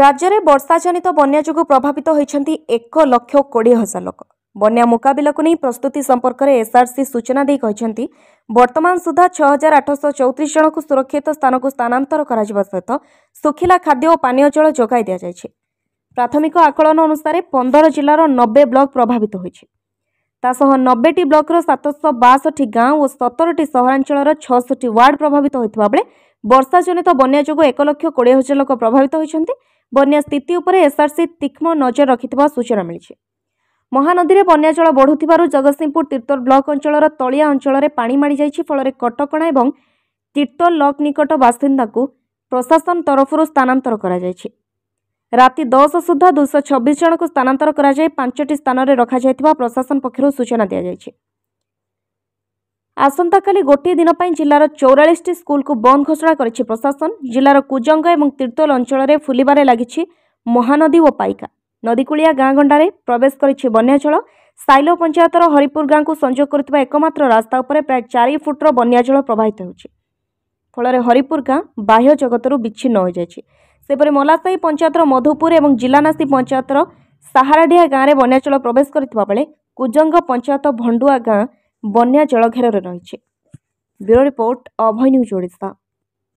ରାଜ୍ୟରେ ବର୍ଷାଜନିତ ବନ୍ୟା ଯୋଗୁଁ ପ୍ରଭାବିତ ହୋଇଛନ୍ତି ଏକ ଲକ୍ଷ କୋଡ଼ିଏ ହଜାର ଲୋକ ବନ୍ୟା ମୁକାବିଲାକୁ ନେଇ ପ୍ରସ୍ତୁତି ସମ୍ପର୍କରେ ଏସ୍ଆର୍ସି ସୂଚନା ଦେଇ କହିଛନ୍ତି ବର୍ତ୍ତମାନ ସୁଦ୍ଧା ଛଅ ହଜାର ଆଠଶହ ଚଉତିରିଶ ଜଣଙ୍କୁ ସୁରକ୍ଷିତ ସ୍ଥାନକୁ ସ୍ଥାନାନ୍ତର କରାଯିବା ସହିତ ଶୁଖିଲା ଖାଦ୍ୟ ଓ ପାନୀୟ ଜଳ ଯୋଗାଇ ଦିଆଯାଇଛି ପ୍ରାଥମିକ ଆକଳନ ଅନୁସାରେ ପନ୍ଦର ଜିଲ୍ଲାର ନବେ ବ୍ଲକ ପ୍ରଭାବିତ ହୋଇଛି ତା ସହ ନବେଟି ବ୍ଲକର ସାତଶହ ବାଷଠି ଗାଁ ଓ ସତରଟି ସହରାଞ୍ଚଳର ଛଅଷଠି ୱାର୍ଡ ପ୍ରଭାବିତ ହୋଇଥିବା ବେଳେ বর্ষা জনিত বন্যা যোগ এক লক্ষ কোড়ি হাজার লোক প্রভাবিত হয়েছেন বন্যা স্থিতি উপরে এসআরসি তীক্ষ্ণ নজর রাখি সূচনা মিলছে মহানদী বন্যা জল বড়ুবার জগৎসিংপুর তীর্তল ব্লক অঞ্চল তলিয়া অঞ্চলের পা মাড়ি যাই ফলের কটকা এবং তীর্তল লক নিকট বাসিন্দা প্রশাসন তরফর স্থানান্তর করা যাই ରାତି ଦଶ ସୁଦ୍ଧା ଦୁଇଶହ ଛବିଶ ଜଣଙ୍କୁ ସ୍ଥାନାନ୍ତର କରାଯାଇ ପାଞ୍ଚଟି ସ୍ଥାନରେ ରଖାଯାଇଥିବା ପ୍ରଶାସନ ପକ୍ଷରୁ ସୂଚନା ଦିଆଯାଇଛି ଆସନ୍ତାକାଲି ଗୋଟିଏ ଦିନ ପାଇଁ ଜିଲ୍ଲାର ଚଉରାଳିଶଟି ସ୍କୁଲକୁ ବନ୍ଦ ଘୋଷଣା କରିଛି ପ୍ରଶାସନ ଜିଲ୍ଲାର କୁଜଙ୍ଗ ଏବଂ ତିର୍ତ୍ତୋଲ ଅଞ୍ଚଳରେ ଫୁଲିବାରେ ଲାଗିଛି ମହାନଦୀ ଓ ପାଇକା ନଦୀକୂଳିଆ ଗାଁ ଗଣ୍ଡାରେ ପ୍ରବେଶ କରିଛି ବନ୍ୟାଜଳ ସାଇଲୋ ପଞ୍ଚାୟତର ହରିପୁର ଗାଁକୁ ସଂଯୋଗ କରୁଥିବା ଏକମାତ୍ର ରାସ୍ତା ଉପରେ ପ୍ରାୟ ଚାରି ଫୁଟର ବନ୍ୟାଜଳ ପ୍ରବାହିତ ହେଉଛି ଫଳରେ ହରିପୁର ଗାଁ ବାହ୍ୟ ଜଗତରୁ ବିଚ୍ଛିନ୍ନ ହୋଇଯାଇଛି ସେପରି ମଲାସାହି ପଞ୍ଚାୟତର ମଧୁପୁର ଏବଂ ଜିଲ୍ଲାନାସୀ ପଞ୍ଚାୟତର ସାହାରାଡିହା ଗାଁରେ ବନ୍ୟାଜଳ ପ୍ରବେଶ କରିଥିବା ବେଳେ କୁଜଙ୍ଗ ପଞ୍ଚାୟତ ଭଣ୍ଡୁଆ ଗାଁ ବନ୍ୟା ଜଳଘେରରେ ରହିଛି bureau report Abhay news Odisha